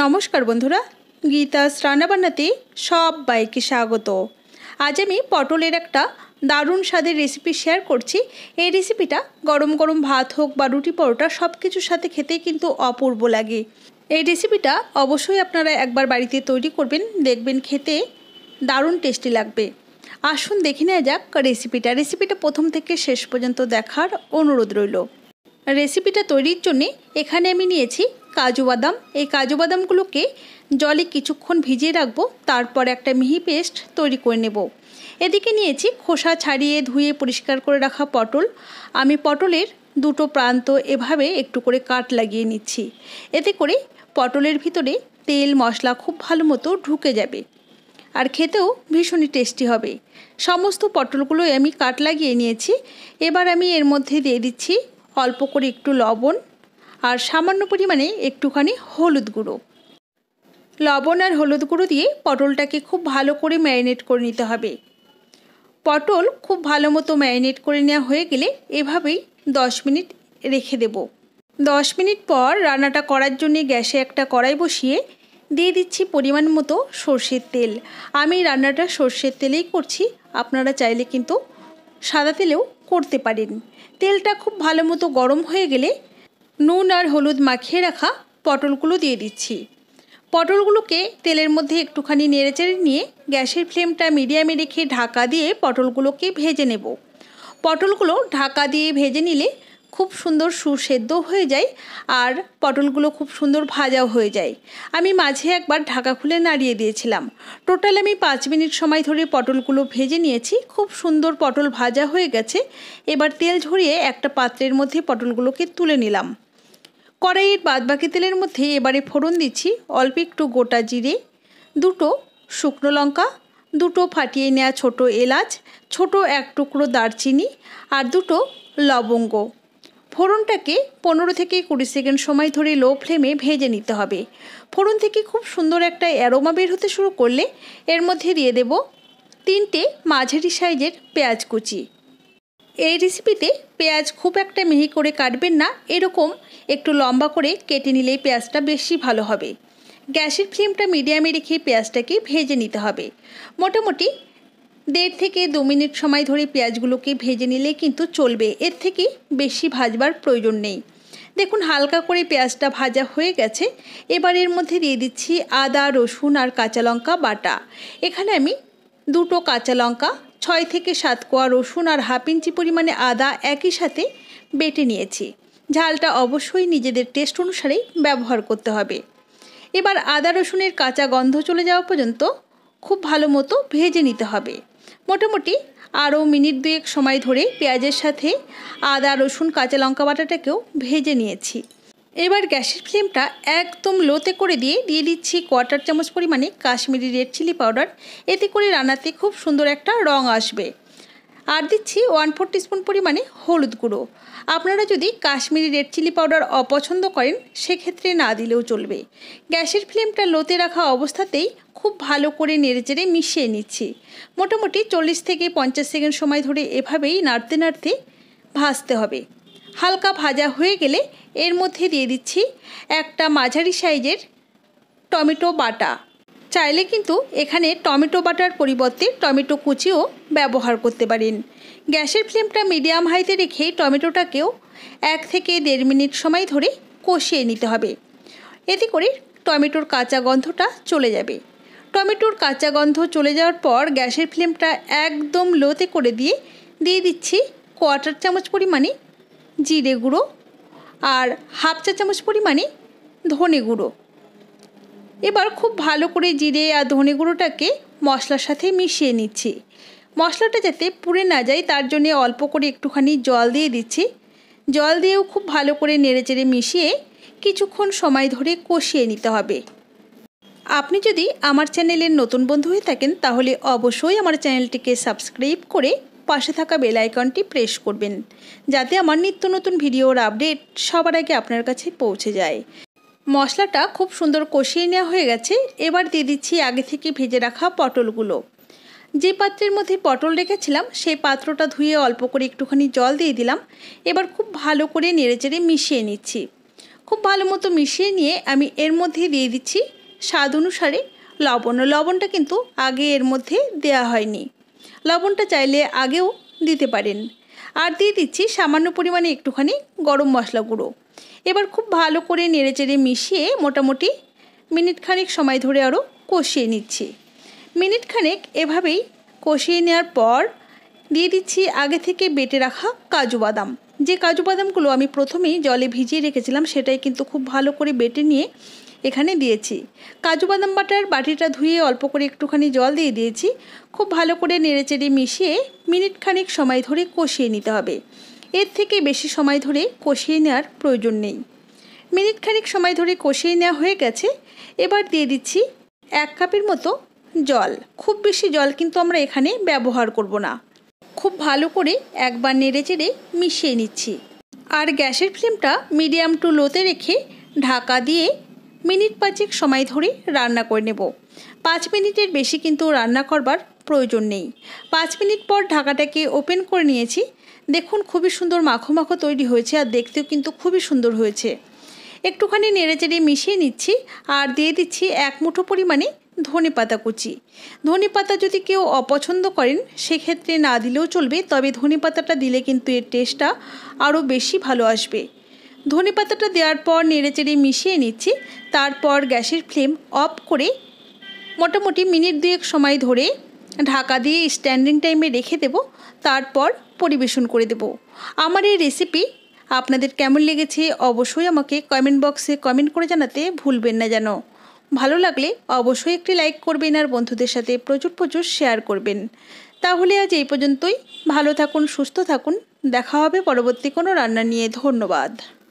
নমস্কার বন্ধুরা গীতাস রান্নাবান্নাতে সবাইকে স্বাগত আজ আমি পটলের একটা দারুণ স্বাদের রেসিপি শেয়ার করছি এই রেসিপিটা গরম গরম ভাত হোক বা রুটি পরোটা সব কিছুর সাথে খেতে কিন্তু অপূর্ব লাগে এই রেসিপিটা অবশ্যই আপনারা একবার বাড়িতে তৈরি করবেন দেখবেন খেতে দারুণ টেস্টি লাগবে আসুন দেখে নেওয়া যাক রেসিপিটা রেসিপিটা প্রথম থেকে শেষ পর্যন্ত দেখার অনুরোধ রইল রেসিপিটা তৈরির জন্যে এখানে আমি নিয়েছি কাজু বাদাম এই কাজু বাদামগুলোকে জলে কিছুক্ষণ ভিজিয়ে রাখবো তারপর একটা মিহি পেস্ট তৈরি করে নেব এদিকে নিয়েছি খোসা ছাড়িয়ে ধুয়ে পরিষ্কার করে রাখা পটল আমি পটলের দুটো প্রান্ত এভাবে একটু করে কাট লাগিয়ে নিচ্ছি এতে করে পটলের ভিতরে তেল মশলা খুব ভালো মতো ঢুকে যাবে আর খেতেও ভীষণই টেস্টি হবে সমস্ত পটলগুলোই আমি কাট লাগিয়ে নিয়েছি এবার আমি এর মধ্যে দিয়ে দিচ্ছি অল্প করে একটু লবণ আর সামান্য পরিমাণে একটুখানি হলুদ গুঁড়ো লবণ আর হলুদ গুঁড়ো দিয়ে পটলটাকে খুব ভালো করে ম্যারিনেট করে নিতে হবে পটল খুব ভালো মতো ম্যারিনেট করে নেওয়া হয়ে গেলে এভাবেই দশ মিনিট রেখে দেব দশ মিনিট পর রান্নাটা করার জন্য গ্যাসে একটা কড়াই বসিয়ে দিয়ে দিচ্ছি পরিমাণ মতো সর্ষের তেল আমি রান্নাটা সর্ষের তেলেই করছি আপনারা চাইলে কিন্তু সাদা তেলেও করতে পারেন তেলটা খুব ভালো মতো গরম হয়ে গেলে নুন আর হলুদ মাখিয়ে রাখা পটলগুলো দিয়ে দিচ্ছি পটলগুলোকে তেলের মধ্যে একটুখানি নেড়েচেড়ে নিয়ে গ্যাসের ফ্লেমটা মিডিয়ামে রেখে ঢাকা দিয়ে পটলগুলোকে ভেজে নেব পটলগুলো ঢাকা দিয়ে ভেজে নিলে খুব সুন্দর সুসেদ্ধ হয়ে যায় আর পটলগুলো খুব সুন্দর ভাজাও হয়ে যায় আমি মাঝে একবার ঢাকা খুলে নাড়িয়ে দিয়েছিলাম টোটাল আমি পাঁচ মিনিট সময় ধরে পটলগুলো ভেজে নিয়েছি খুব সুন্দর পটল ভাজা হয়ে গেছে এবার তেল ঝরিয়ে একটা পাত্রের মধ্যে পটলগুলোকে তুলে নিলাম কড়াইয়ের বাদবাকি তেলের মধ্যে এবারে ফোড়ন দিচ্ছি অল্প একটু গোটা জিরে দুটো শুকনো লঙ্কা দুটো ফাটিয়ে নেওয়া ছোট এলাচ ছোট এক টুকরো দারচিনি আর দুটো লবঙ্গ ফোড়নটাকে পনেরো থেকে কুড়ি সেকেন্ড সময় ধরে লো ফ্লেমে ভেজে নিতে হবে ফোড়ন থেকে খুব সুন্দর একটা অ্যারোমা বের হতে শুরু করলে এর মধ্যে দিয়ে দেব তিনটে মাঝারি সাইজের পেঁয়াজ কুচি এই রেসিপিতে পেঁয়াজ খুব একটা মিহি করে কাটবেন না এরকম একটু লম্বা করে কেটে নিলেই পেঁয়াজটা বেশি ভালো হবে গ্যাসের ফ্লেমটা মিডিয়ামে রেখে পেঁয়াজটাকে ভেজে নিতে হবে মোটামুটি দেড় থেকে দু মিনিট সময় ধরে পেঁয়াজগুলোকে ভেজে নিলে কিন্তু চলবে এর থেকে বেশি ভাজবার প্রয়োজন নেই দেখুন হালকা করে পেঁয়াজটা ভাজা হয়ে গেছে এবার এর মধ্যে দিয়ে দিচ্ছি আদা রসুন আর কাঁচা লঙ্কা বাটা এখানে আমি দুটো কাঁচা লঙ্কা ছয় থেকে সাত কোয়া রসুন আর হাফ ইঞ্চি পরিমাণে আদা একই সাথে বেটে নিয়েছি ঝালটা অবশ্যই নিজেদের টেস্ট অনুসারেই ব্যবহার করতে হবে এবার আদা রসুনের কাঁচা গন্ধ চলে যাওয়া পর্যন্ত খুব ভালো মতো ভেজে নিতে হবে মোটামুটি আরও মিনিট দুয়েক সময় ধরে পেঁয়াজের সাথে আদা রসুন কাঁচা লঙ্কা বাটাটাকেও ভেজে নিয়েছি এবার গ্যাসের ফ্লেমটা একদম লোতে করে দিয়ে দিয়ে দিচ্ছি কোয়ার্টার চামচ পরিমাণে কাশ্মীরি রেড চিলি পাউডার এতে করে রান্নাতে খুব সুন্দর একটা রং আসবে আর দিচ্ছি ওয়ান ফোর স্পুন পরিমাণে হলুদ গুঁড়ো আপনারা যদি কাশ্মীরি রেড চিলি পাউডার অপছন্দ করেন সেক্ষেত্রে না দিলেও চলবে গ্যাসের ফ্লেমটা লোতে রাখা অবস্থাতেই খুব ভালো করে চেড়ে মিশিয়ে নিচ্ছি মোটামুটি চল্লিশ থেকে পঞ্চাশ সেকেন্ড সময় ধরে এভাবেই নাড়তে নাড়তে ভাজতে হবে হালকা ভাজা হয়ে গেলে এর মধ্যে দিয়ে দিচ্ছি একটা মাঝারি সাইজের টমেটো বাটা চাইলে কিন্তু এখানে টমেটো বাটার পরিবর্তে টমেটো কুচিও ব্যবহার করতে পারেন গ্যাসের ফ্লেমটা মিডিয়াম হাইতে রেখে টমেটোটাকেও এক থেকে দেড় মিনিট সময় ধরে কষিয়ে নিতে হবে এতে করে টমেটোর কাঁচা গন্ধটা চলে যাবে টমেটোর কাঁচা গন্ধ চলে যাওয়ার পর গ্যাসের ফ্লেমটা একদম লোতে করে দিয়ে দিয়ে দিচ্ছি কোয়ার্টার চামচ পরিমাণে জিরে গুঁড়ো আর হাফ চা চামচ পরিমাণে ধনে গুঁড়ো এবার খুব ভালো করে জিরে আর ধনে গুঁড়োটাকে মশলার সাথে মিশিয়ে নিচ্ছি মশলাটা যাতে পুড়ে না যায় তার জন্য অল্প করে একটুখানি জল দিয়ে দিচ্ছি জল দিয়েও খুব ভালো করে নেড়ে চেড়ে মিশিয়ে কিছুক্ষণ সময় ধরে কষিয়ে নিতে হবে আপনি যদি আমার চ্যানেলের নতুন বন্ধু হয়ে থাকেন তাহলে অবশ্যই আমার চ্যানেলটিকে সাবস্ক্রাইব করে পাশে থাকা বেল আইকনটি প্রেস করবেন যাতে আমার নিত্য নতুন ভিডিওর আপডেট সবার আগে আপনার কাছে পৌঁছে যায় মশলাটা খুব সুন্দর কষিয়ে নেওয়া হয়ে গেছে এবার দিয়ে দিচ্ছি আগে থেকে ভেজে রাখা পটলগুলো যে পাত্রের মধ্যে পটল রেখেছিলাম সেই পাত্রটা ধুয়ে অল্প করে একটুখানি জল দিয়ে দিলাম এবার খুব ভালো করে চেড়ে মিশিয়ে নিচ্ছি খুব ভালো মতো মিশিয়ে নিয়ে আমি এর মধ্যে দিয়ে দিচ্ছি স্বাদ অনুসারে লবণ লবণটা কিন্তু আগে এর মধ্যে দেয়া হয়নি লবণটা চাইলে আগেও দিতে পারেন আর দিয়ে দিচ্ছি সামান্য পরিমাণে একটুখানি গরম মশলা গুঁড়ো এবার খুব ভালো করে নেড়ে চেড়ে মিশিয়ে মোটামুটি মিনিটখানেক সময় ধরে আরও কষিয়ে নিচ্ছি মিনিটখানেক এভাবেই কষিয়ে নেওয়ার পর দিয়ে দিচ্ছি আগে থেকে বেটে রাখা কাজু বাদাম যে কাজু বাদামগুলো আমি প্রথমেই জলে ভিজিয়ে রেখেছিলাম সেটাই কিন্তু খুব ভালো করে বেটে নিয়ে এখানে দিয়েছি কাজু বাদাম বাটার বাটিটা ধুয়ে অল্প করে একটুখানি জল দিয়ে দিয়েছি খুব ভালো করে নেড়েচেড়ে মিশিয়ে মিনিট খানিক সময় ধরে কষিয়ে নিতে হবে এর থেকে বেশি সময় ধরে কষিয়ে নেওয়ার প্রয়োজন নেই মিনিট খানিক সময় ধরে কষিয়ে নেওয়া হয়ে গেছে এবার দিয়ে দিচ্ছি এক কাপের মতো জল খুব বেশি জল কিন্তু আমরা এখানে ব্যবহার করব না খুব ভালো করে একবার নেড়েচেড়ে মিশিয়ে নিচ্ছি আর গ্যাসের ফ্লেমটা মিডিয়াম টু লোতে রেখে ঢাকা দিয়ে মিনিট পাঁচেক সময় ধরে রান্না করে নেব পাঁচ মিনিটের বেশি কিন্তু রান্না করবার প্রয়োজন নেই পাঁচ মিনিট পর ঢাকাটাকে ওপেন করে নিয়েছি দেখুন খুবই সুন্দর মাখো মাখো তৈরি হয়েছে আর দেখতেও কিন্তু খুবই সুন্দর হয়েছে একটুখানি নেড়েচেড়ে মিশিয়ে নিচ্ছি আর দিয়ে দিচ্ছি এক মুঠো পরিমাণে ধনে পাতা কুচি ধনে পাতা যদি কেউ অপছন্দ করেন সেক্ষেত্রে না দিলেও চলবে তবে ধনে পাতাটা দিলে কিন্তু এর টেস্টটা আরও বেশি ভালো আসবে ধনে পাতাটা দেওয়ার পর নেড়েচেড়ে মিশিয়ে নিচ্ছি তারপর গ্যাসের ফ্লেম অফ করে মোটামুটি মিনিট দুয়েক সময় ধরে ঢাকা দিয়ে স্ট্যান্ডিং টাইমে রেখে দেব তারপর পরিবেশন করে দেব আমার এই রেসিপি আপনাদের কেমন লেগেছে অবশ্যই আমাকে কমেন্ট বক্সে কমেন্ট করে জানাতে ভুলবেন না যেন ভালো লাগলে অবশ্যই একটি লাইক করবেন আর বন্ধুদের সাথে প্রচুর প্রচুর শেয়ার করবেন তাহলে আজ এই পর্যন্তই ভালো থাকুন সুস্থ থাকুন দেখা হবে পরবর্তী কোনো রান্না নিয়ে ধন্যবাদ